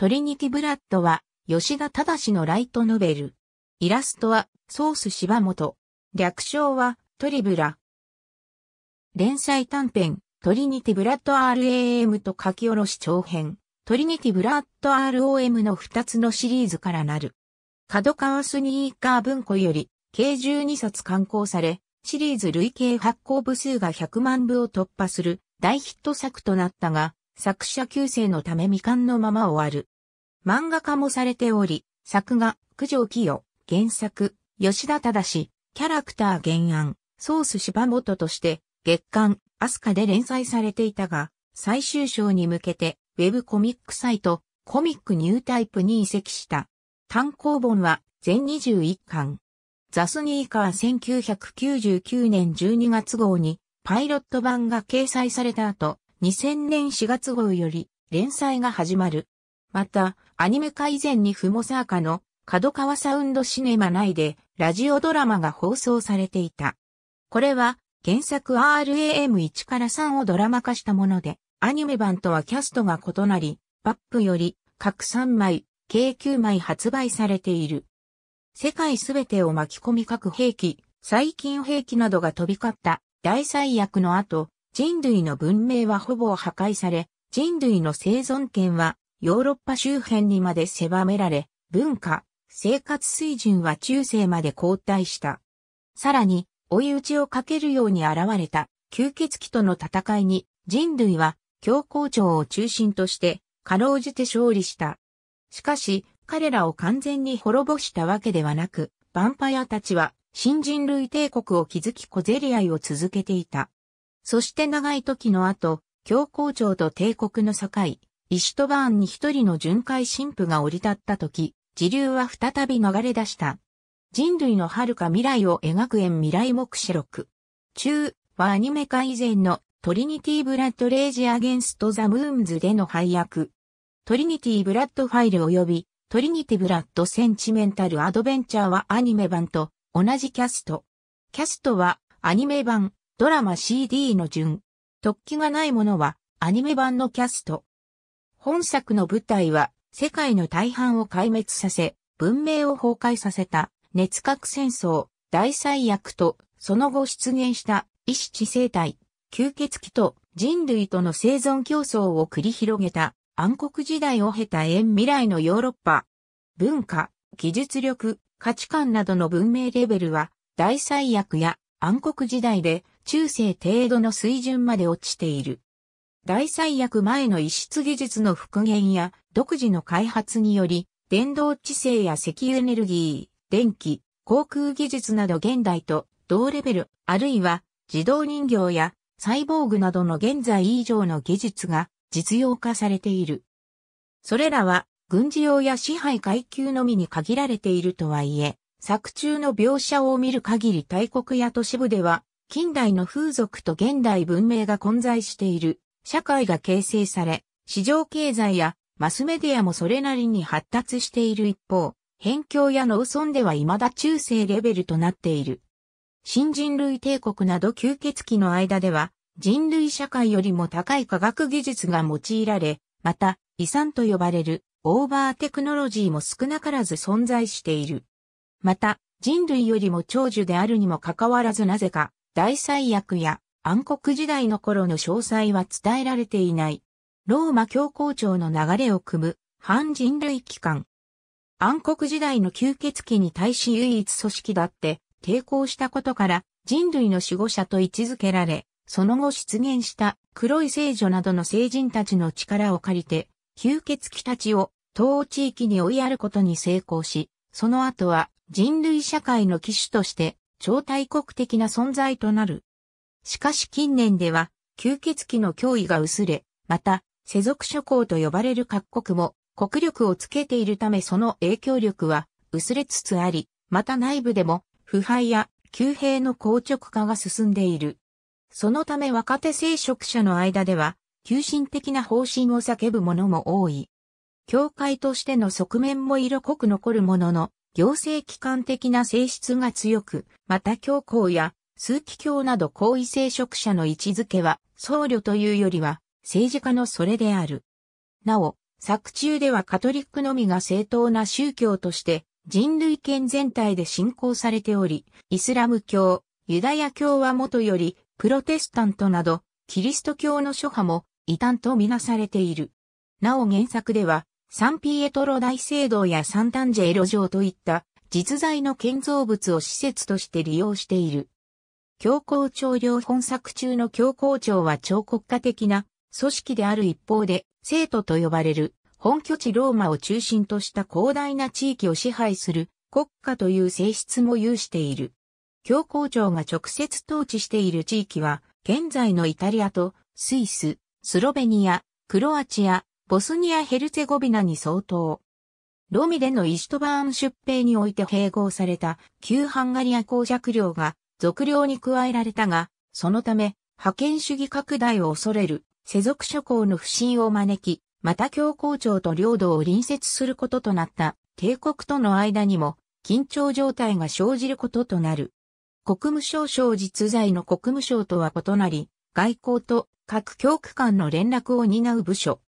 トリニティ・ブラッドは、吉田正のライトノベル。イラストは、ソース柴本。略称は、トリブラ。連載短編、トリニティブラッド RAM と書き下ろし長編、トリニティブラッド ROM の2つのシリーズからなる。角川スニーカー文庫より、計12冊刊行され、シリーズ累計発行部数が100万部を突破する大ヒット作となったが、作者救世のため未完のまま終わる。漫画化もされており、作画、九条清、原作、吉田正、キャラクター原案、ソース柴本として、月刊、アスカで連載されていたが、最終章に向けて、ウェブコミックサイト、コミックニュータイプに移籍した。単行本は、全21巻。ザ・スニーカー1999年12月号に、パイロット版が掲載された後、2000年4月号より連載が始まる。また、アニメ化以前にふもさーかの角川サウンドシネマ内でラジオドラマが放送されていた。これは原作 RAM1 から3をドラマ化したもので、アニメ版とはキャストが異なり、バップより各3枚、計9枚発売されている。世界すべてを巻き込み各兵器、最近兵器などが飛び交った大災厄の後、人類の文明はほぼ破壊され、人類の生存権はヨーロッパ周辺にまで狭められ、文化、生活水準は中世まで後退した。さらに、追い打ちをかけるように現れた吸血鬼との戦いに人類は強行庁を中心としてかろうじて勝利した。しかし、彼らを完全に滅ぼしたわけではなく、ヴァンパイアたちは新人類帝国を築き小競り合いを続けていた。そして長い時の後、教皇庁と帝国の境、イシュトバーンに一人の巡回神父が降り立った時、時流は再び流れ出した。人類の遥か未来を描く円未来目視録。中はアニメ化以前のトリニティ・ブラッド・レイジ・アゲンスト・ザ・ムーンズでの配役。トリニティ・ブラッド・ファイル及びトリニティ・ブラッド・センチメンタル・アドベンチャーはアニメ版と同じキャスト。キャストはアニメ版、ドラマ CD の順。突起がないものはアニメ版のキャスト。本作の舞台は世界の大半を壊滅させ、文明を崩壊させた熱核戦争、大災厄とその後出現した意志地生体、吸血鬼と人類との生存競争を繰り広げた暗黒時代を経た縁未来のヨーロッパ。文化、技術力、価値観などの文明レベルは大災厄や暗黒時代で中世程度の水準まで落ちている。大災厄前の遺失技術の復元や独自の開発により、電動知性や石油エネルギー、電気、航空技術など現代と同レベル、あるいは自動人形やサイボーグなどの現在以上の技術が実用化されている。それらは軍事用や支配階級のみに限られているとはいえ、作中の描写を見る限り大国や都市部では、近代の風俗と現代文明が混在している、社会が形成され、市場経済やマスメディアもそれなりに発達している一方、辺境や農村では未だ中世レベルとなっている。新人類帝国など吸血鬼の間では、人類社会よりも高い科学技術が用いられ、また、遺産と呼ばれるオーバーテクノロジーも少なからず存在している。また、人類よりも長寿であるにもかかわらずなぜか、大災厄や暗黒時代の頃の詳細は伝えられていない。ローマ教皇庁の流れを組む、反人類機関。暗黒時代の吸血鬼に対し唯一組織だって抵抗したことから人類の守護者と位置づけられ、その後出現した黒い聖女などの聖人たちの力を借りて、吸血鬼たちを東欧地域に追いやることに成功し、その後は人類社会の機種として超大国的な存在となる。しかし近年では吸血鬼の脅威が薄れ、また世俗諸侯と呼ばれる各国も国力をつけているためその影響力は薄れつつあり、また内部でも腐敗や旧兵の硬直化が進んでいる。そのため若手聖職者の間では、急進的な方針を叫ぶ者も多い。教会としての側面も色濃く残るものの、行政機関的な性質が強く、また教皇や枢機卿など高位聖職者の位置づけは僧侶というよりは政治家のそれである。なお、作中ではカトリックのみが正当な宗教として人類圏全体で信仰されており、イスラム教、ユダヤ教はもとよりプロテスタントなどキリスト教の諸派も異端とみなされている。なお原作ではサンピエトロ大聖堂やサンタンジェエロ城といった実在の建造物を施設として利用している。教皇庁領本作中の教皇庁は超国家的な組織である一方で、生徒と呼ばれる本拠地ローマを中心とした広大な地域を支配する国家という性質も有している。教皇庁が直接統治している地域は、現在のイタリアとスイス、スロベニア、クロアチア、ボスニア・ヘルツェゴビナに相当。ロミでのイシュトバーン出兵において併合された旧ハンガリア公爵領が俗領に加えられたが、そのため、覇権主義拡大を恐れる世俗諸侯の不信を招き、また教皇庁と領土を隣接することとなった帝国との間にも緊張状態が生じることとなる。国務省省実在の国務省とは異なり、外交と各教区間の連絡を担う部署、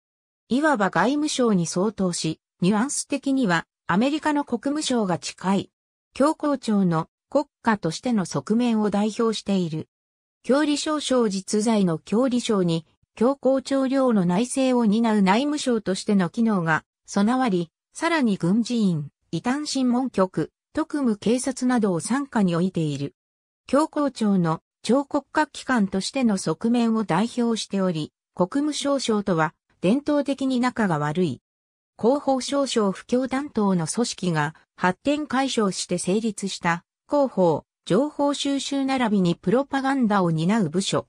いわば外務省に相当し、ニュアンス的にはアメリカの国務省が近い。教皇庁の国家としての側面を代表している。教理省省実在の教理省に、教皇庁領の内政を担う内務省としての機能が備わり、さらに軍事院、異端審問局、特務警察などを参加に置いている。教皇庁の超国家機関としての側面を代表しており、国務省省とは伝統的に仲が悪い。広報少々不況担当の組織が発展解消して成立した広報、情報収集並びにプロパガンダを担う部署。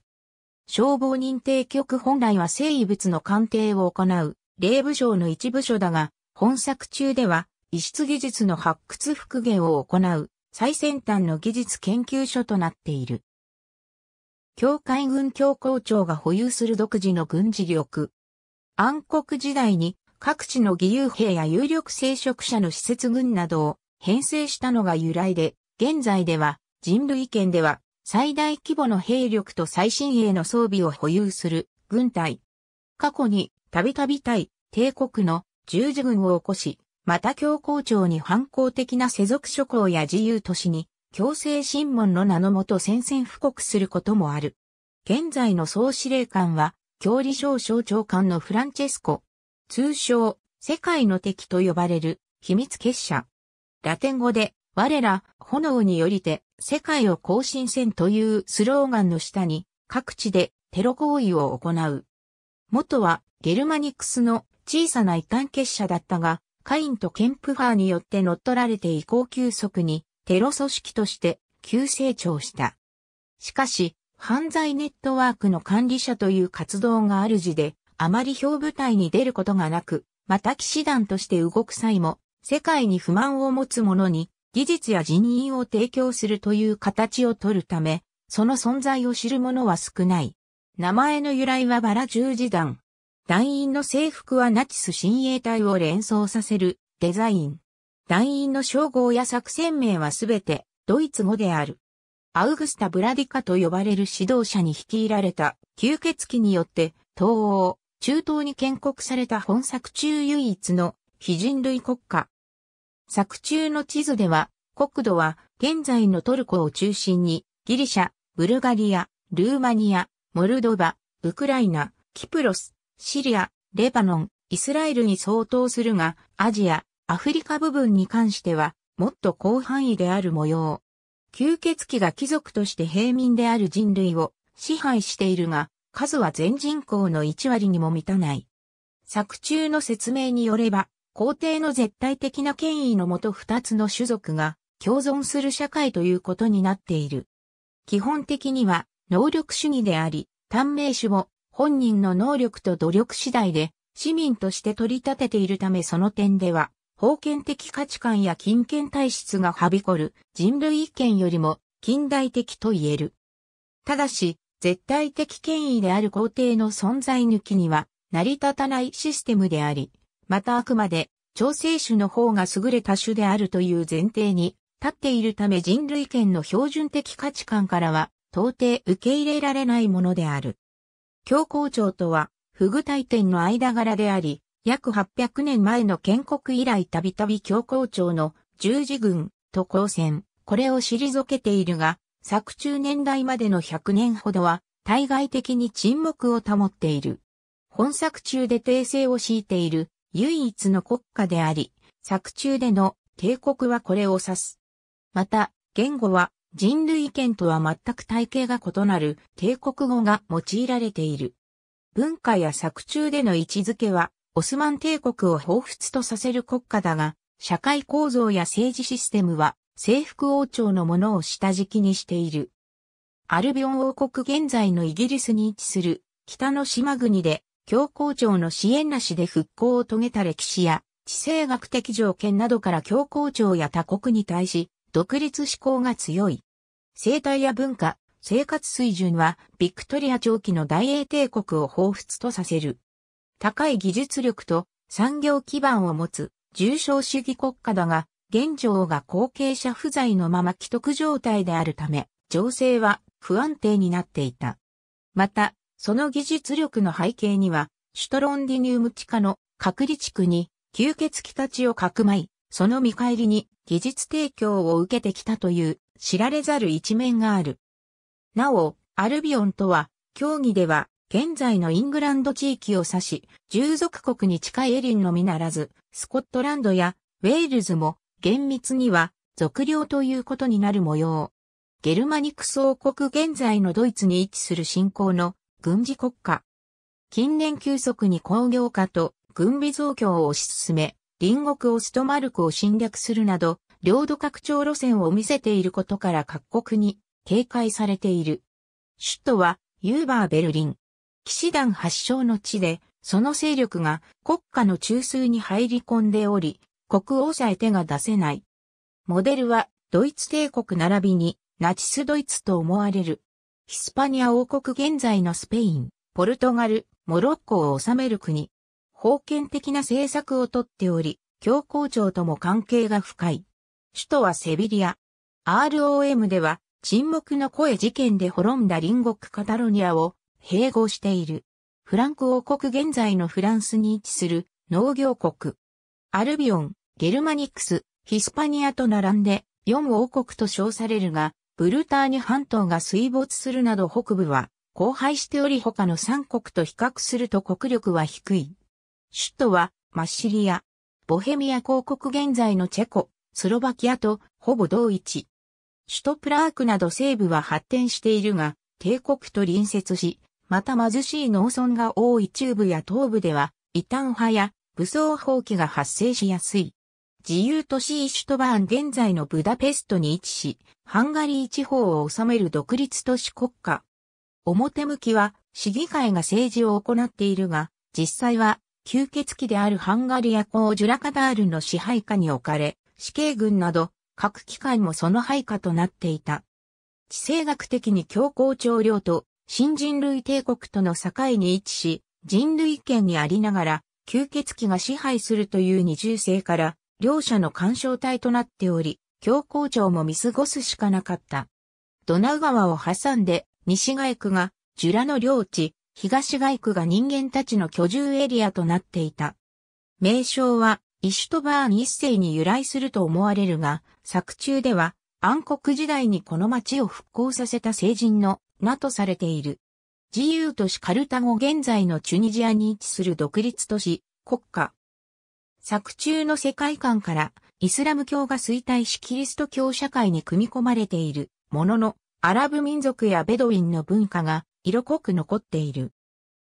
消防認定局本来は生物の鑑定を行う、霊部省の一部署だが、本作中では、遺失技術の発掘復元を行う、最先端の技術研究所となっている。協会軍教皇庁が保有する独自の軍事力、暗黒時代に各地の義勇兵や有力聖職者の施設群などを編成したのが由来で、現在では人類圏では最大規模の兵力と最新鋭の装備を保有する軍隊。過去にたびたび対帝国の十字軍を起こし、また教皇庁に反抗的な世俗諸侯や自由都市に強制審問の名のもと宣戦布告することもある。現在の総司令官は教理省省長官のフランチェスコ、通称、世界の敵と呼ばれる秘密結社。ラテン語で、我ら、炎によりて、世界を更新せんというスローガンの下に、各地でテロ行為を行う。元は、ゲルマニクスの小さな一貫結社だったが、カインとケンプファーによって乗っ取られて移行急速に、テロ組織として急成長した。しかし、犯罪ネットワークの管理者という活動がある主で、あまり表舞台に出ることがなく、また騎士団として動く際も、世界に不満を持つ者に、技術や人員を提供するという形を取るため、その存在を知る者は少ない。名前の由来はバラ十字団。団員の制服はナチス親衛隊を連想させるデザイン。団員の称号や作戦名はすべてドイツ語である。アウグスタ・ブラディカと呼ばれる指導者に率いられた吸血鬼によって東欧、中東に建国された本作中唯一の非人類国家。作中の地図では、国土は現在のトルコを中心にギリシャ、ブルガリア、ルーマニア、モルドバ、ウクライナ、キプロス、シリア、レバノン、イスラエルに相当するが、アジア、アフリカ部分に関しては、もっと広範囲である模様。吸血鬼が貴族として平民である人類を支配しているが、数は全人口の1割にも満たない。作中の説明によれば、皇帝の絶対的な権威のもと2つの種族が共存する社会ということになっている。基本的には能力主義であり、短命種を本人の能力と努力次第で市民として取り立てているためその点では封建的価値観や金権体質がはびこる人類意見よりも近代的と言える。ただし、絶対的権威である皇帝の存在抜きには成り立たないシステムであり、またあくまで調整種の方が優れた種であるという前提に立っているため人類権の標準的価値観からは到底受け入れられないものである。教皇庁とは、不具体点の間柄であり、約800年前の建国以来たびたび教皇庁の十字軍と交戦、これを退けているが、作中年代までの100年ほどは、対外的に沈黙を保っている。本作中で訂正を敷いている唯一の国家であり、作中での帝国はこれを指す。また、言語は人類圏とは全く体系が異なる帝国語が用いられている。文化や作中での位置づけはオスマン帝国を彷彿とさせる国家だが、社会構造や政治システムは征服王朝のものを下敷きにしている。アルビオン王国現在のイギリスに位置する北の島国で教皇庁の支援なしで復興を遂げた歴史や地政学的条件などから教皇庁や他国に対し独立志向が強い。生態や文化、生活水準はビクトリア長期の大英帝国を彷彿とさせる。高い技術力と産業基盤を持つ重症主義国家だが、現状が後継者不在のまま既得状態であるため、情勢は不安定になっていた。また、その技術力の背景には、シュトロンディニウム地下の隔離地区に吸血鬼たちをかくまい、その見返りに技術提供を受けてきたという知られざる一面がある。なお、アルビオンとは、競技では現在のイングランド地域を指し、従属国に近いエリンのみならず、スコットランドやウェールズも厳密には属領ということになる模様。ゲルマニクス王国現在のドイツに位置する新興の軍事国家。近年急速に工業化と軍備増強を推し進め、隣国オストマルクを侵略するなど、領土拡張路線を見せていることから各国に警戒されている。首都はユーバーベルリン。騎士団発祥の地で、その勢力が国家の中枢に入り込んでおり、国王さえ手が出せない。モデルはドイツ帝国並びにナチスドイツと思われる。ヒスパニア王国現在のスペイン、ポルトガル、モロッコを治める国。封建的な政策をとっており、教皇庁とも関係が深い。首都はセビリア。ROM では沈黙の声事件で滅んだ隣国カタロニアを併合している。フランク王国現在のフランスに位置する農業国。アルビオン、ゲルマニクス、ヒスパニアと並んで4王国と称されるが、ブルターニュ半島が水没するなど北部は荒廃しており他の3国と比較すると国力は低い。首都はマッシリア。ボヘミア公国現在のチェコ、スロバキアとほぼ同一。首都プラークなど西部は発展しているが、帝国と隣接し、また貧しい農村が多い中部や東部では、異端派や武装放棄が発生しやすい。自由都市イシュトバーン現在のブダペストに位置し、ハンガリー地方を治める独立都市国家。表向きは市議会が政治を行っているが、実際は吸血鬼であるハンガリア公ジュラカダールの支配下に置かれ、死刑軍など各機関もその配下となっていた。地政学的に強硬長領と新人類帝国との境に位置し、人類圏にありながら、吸血鬼が支配するという二重性から、両者の干渉体となっており、教皇庁も見過ごすしかなかった。ドナウ川を挟んで、西外区が、ジュラの領地、東外区が人間たちの居住エリアとなっていた。名称は、イシュトバーン一世に由来すると思われるが、作中では、暗黒時代にこの町を復興させた聖人のなとされている。自由都市カルタゴ現在のチュニジアに位置する独立都市、国家。作中の世界観からイスラム教が衰退しキリスト教社会に組み込まれているもののアラブ民族やベドウィンの文化が色濃く残っている。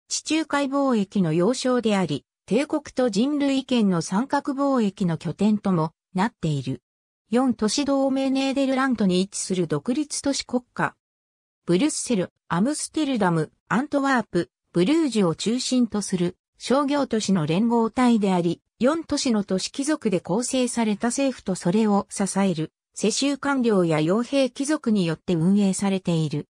地中海貿易の要衝であり、帝国と人類圏の三角貿易の拠点ともなっている。四都市同盟ネーデルラントに位置する独立都市国家。ブリュッセル、アムステルダム、アントワープ、ブルージュを中心とする商業都市の連合体であり、4都市の都市貴族で構成された政府とそれを支える世襲官僚や傭兵貴族によって運営されている。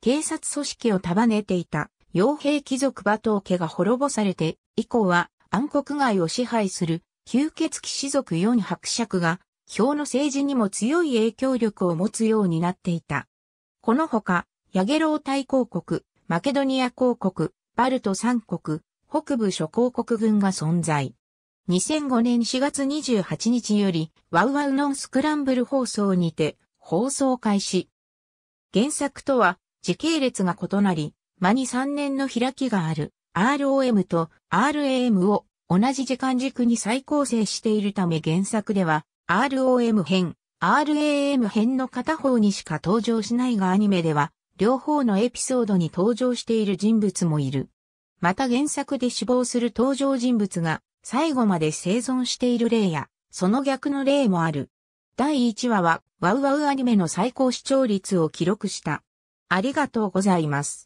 警察組織を束ねていた傭兵貴族馬頭家が滅ぼされて、以降は暗黒街を支配する吸血鬼士族4伯爵が、表の政治にも強い影響力を持つようになっていた。このほか、ヤゲロウ大公国、マケドニア公国、バルト三国、北部諸公国軍が存在。2005年4月28日より、ワウワウのスクランブル放送にて、放送開始。原作とは、時系列が異なり、間に3年の開きがある、ROM と RAM を同じ時間軸に再構成しているため原作では、ROM 編、RAM 編の片方にしか登場しないがアニメでは、両方のエピソードに登場している人物もいる。また原作で死亡する登場人物が最後まで生存している例や、その逆の例もある。第1話は、ワウワウアニメの最高視聴率を記録した。ありがとうございます。